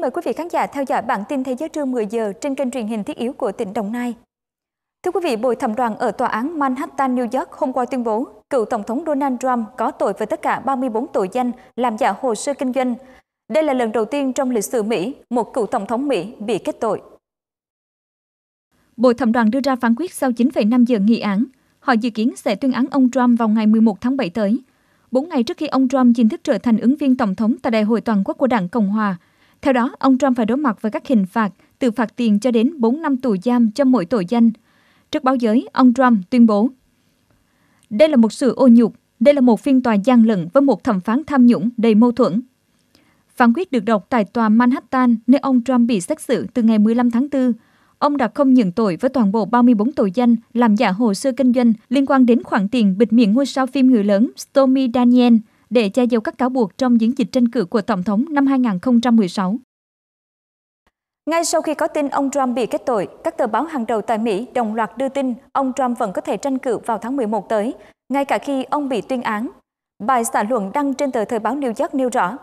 kính mời quý vị khán giả theo dõi bản tin Thế giới trưa 10 giờ trên kênh truyền hình thiết yếu của tỉnh Đồng Nai. Thưa quý vị, Bồi thẩm đoàn ở tòa án Manhattan, New York hôm qua tuyên bố cựu Tổng thống Donald Trump có tội với tất cả 34 tội danh làm giả hồ sơ kinh doanh. Đây là lần đầu tiên trong lịch sử Mỹ, một cựu Tổng thống Mỹ bị kết tội. Bồi thẩm đoàn đưa ra phán quyết sau 9,5 giờ nghị án. Họ dự kiến sẽ tuyên án ông Trump vào ngày 11 tháng 7 tới. Bốn ngày trước khi ông Trump chính thức trở thành ứng viên Tổng thống tại Đại hội Toàn quốc của Đảng Cộng Hòa – theo đó, ông Trump phải đối mặt với các hình phạt từ phạt tiền cho đến 4 năm tù giam cho mỗi tội danh. Trước báo giới, ông Trump tuyên bố Đây là một sự ô nhục, đây là một phiên tòa gian lận với một thẩm phán tham nhũng đầy mâu thuẫn. Phán quyết được đọc tại tòa Manhattan, nơi ông Trump bị xét xử từ ngày 15 tháng 4. Ông đã không nhận tội với toàn bộ 34 tội danh làm giả hồ sơ kinh doanh liên quan đến khoản tiền bịt miệng ngôi sao phim người lớn Stormy Daniels để che giấu các cáo buộc trong chiến dịch tranh cử của Tổng thống năm 2016. Ngay sau khi có tin ông Trump bị kết tội, các tờ báo hàng đầu tại Mỹ đồng loạt đưa tin ông Trump vẫn có thể tranh cử vào tháng 11 tới, ngay cả khi ông bị tuyên án. Bài xã luận đăng trên tờ Thời báo New York nêu rõ,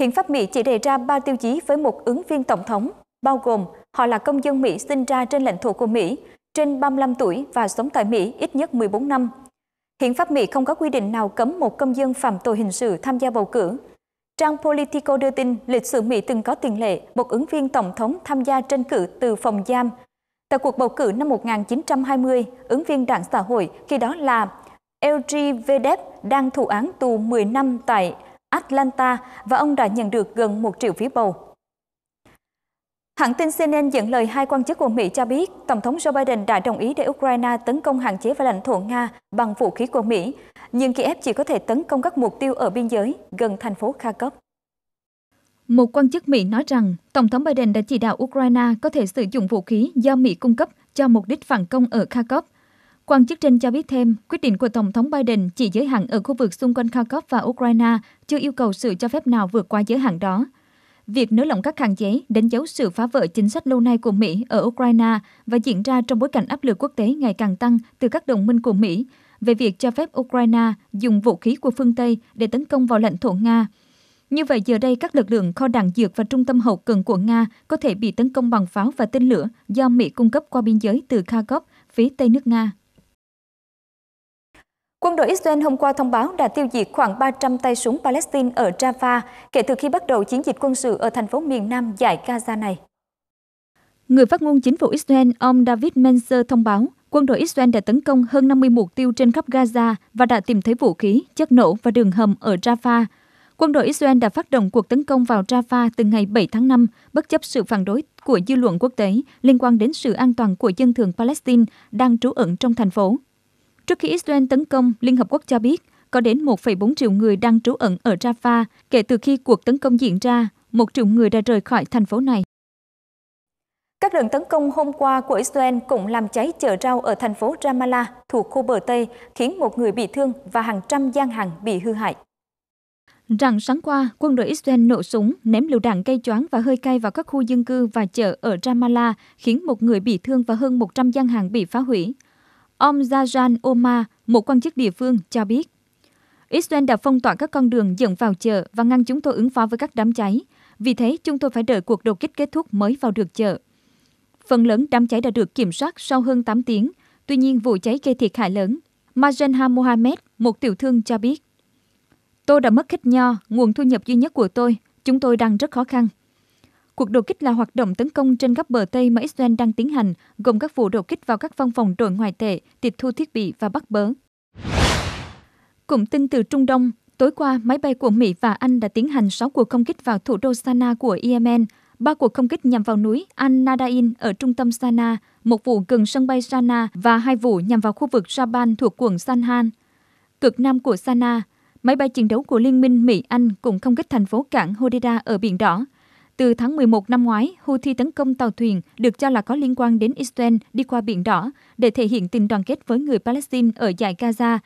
hiện pháp Mỹ chỉ đề ra 3 tiêu chí với một ứng viên tổng thống, bao gồm họ là công dân Mỹ sinh ra trên lãnh thổ của Mỹ, trên 35 tuổi và sống tại Mỹ ít nhất 14 năm, Hiện pháp Mỹ không có quy định nào cấm một công dân phạm tội hình sự tham gia bầu cử. Trang Politico đưa tin lịch sử Mỹ từng có tiền lệ một ứng viên tổng thống tham gia tranh cử từ phòng giam. Tại cuộc bầu cử năm 1920, ứng viên đảng xã hội khi đó là LG Vedep đang thụ án tù 10 năm tại Atlanta và ông đã nhận được gần 1 triệu phiếu bầu. Hãng tin CNN dẫn lời hai quan chức của Mỹ cho biết Tổng thống Joe Biden đã đồng ý để Ukraine tấn công hạn chế và lãnh thổ Nga bằng vũ khí của Mỹ, nhưng Kiev chỉ có thể tấn công các mục tiêu ở biên giới gần thành phố Kharkov. Một quan chức Mỹ nói rằng Tổng thống Biden đã chỉ đạo Ukraine có thể sử dụng vũ khí do Mỹ cung cấp cho mục đích phản công ở Kharkov. Quan chức trên cho biết thêm, quyết định của Tổng thống Biden chỉ giới hạn ở khu vực xung quanh Kharkov và Ukraine, chưa yêu cầu sự cho phép nào vượt qua giới hạn đó – Việc nới lỏng các hạn chế đánh dấu sự phá vỡ chính sách lâu nay của Mỹ ở Ukraine và diễn ra trong bối cảnh áp lực quốc tế ngày càng tăng từ các đồng minh của Mỹ về việc cho phép Ukraine dùng vũ khí của phương Tây để tấn công vào lãnh thổ Nga. Như vậy, giờ đây các lực lượng kho đạn dược và trung tâm hậu cần của Nga có thể bị tấn công bằng pháo và tên lửa do Mỹ cung cấp qua biên giới từ Kharkov, phía Tây nước Nga. Quân đội Israel hôm qua thông báo đã tiêu diệt khoảng 300 tay súng Palestine ở Rafah kể từ khi bắt đầu chiến dịch quân sự ở thành phố miền Nam giải Gaza này. Người phát ngôn chính phủ Israel, ông David Menzer thông báo, quân đội Israel đã tấn công hơn 50 mục tiêu trên khắp Gaza và đã tìm thấy vũ khí, chất nổ và đường hầm ở Rafah. Quân đội Israel đã phát động cuộc tấn công vào Rafah từ ngày 7 tháng 5, bất chấp sự phản đối của dư luận quốc tế liên quan đến sự an toàn của dân thường Palestine đang trú ẩn trong thành phố. Trước khi Israel tấn công, Liên Hợp Quốc cho biết có đến 1,4 triệu người đang trú ẩn ở Rafah kể từ khi cuộc tấn công diễn ra, một triệu người đã rời khỏi thành phố này. Các đợt tấn công hôm qua của Israel cũng làm cháy chợ rau ở thành phố Ramallah thuộc khu bờ Tây, khiến một người bị thương và hàng trăm gian hàng bị hư hại. Rạng sáng qua, quân đội Israel nổ súng, ném lựu đạn cây choáng và hơi cay vào các khu dân cư và chợ ở Ramallah, khiến một người bị thương và hơn 100 gian hàng bị phá hủy. Ông Zajan Omar, một quan chức địa phương, cho biết. Israel đã phong tỏa các con đường dẫn vào chợ và ngăn chúng tôi ứng phó với các đám cháy. Vì thế, chúng tôi phải đợi cuộc đột kích kết thúc mới vào được chợ. Phần lớn đám cháy đã được kiểm soát sau hơn 8 tiếng. Tuy nhiên, vụ cháy gây thiệt hại lớn. Majenha Mohamed, một tiểu thương cho biết. Tôi đã mất khích nho, nguồn thu nhập duy nhất của tôi. Chúng tôi đang rất khó khăn. Cuộc đột kích là hoạt động tấn công trên các bờ Tây mà Israel đang tiến hành, gồm các vụ đột kích vào các văn phòng đội ngoại tệ, tịch thu thiết bị và bắt bớ. Cụm tin từ Trung Đông, tối qua máy bay của Mỹ và Anh đã tiến hành 6 cuộc không kích vào thủ đô Sana của Yemen, ba cuộc không kích nhằm vào núi Al Nadain ở trung tâm Sana, một vụ gần sân bay Sana và hai vụ nhằm vào khu vực Jaban thuộc quận Sanhan. Cực nam của Sana, máy bay chiến đấu của Liên minh Mỹ-Anh cũng không kích thành phố cảng Hodeida ở Biển Đỏ, từ tháng 11 năm ngoái, Houthi tấn công tàu thuyền được cho là có liên quan đến Israel đi qua Biển Đỏ để thể hiện tình đoàn kết với người Palestine ở giải Gaza.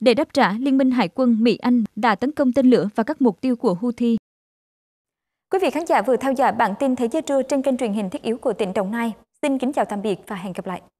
Để đáp trả, Liên minh Hải quân Mỹ-Anh đã tấn công tên lửa và các mục tiêu của Houthi. Quý vị khán giả vừa theo dõi bản tin Thế giới trưa trên kênh truyền hình thiết yếu của tỉnh Đồng Nai. Xin kính chào tạm biệt và hẹn gặp lại.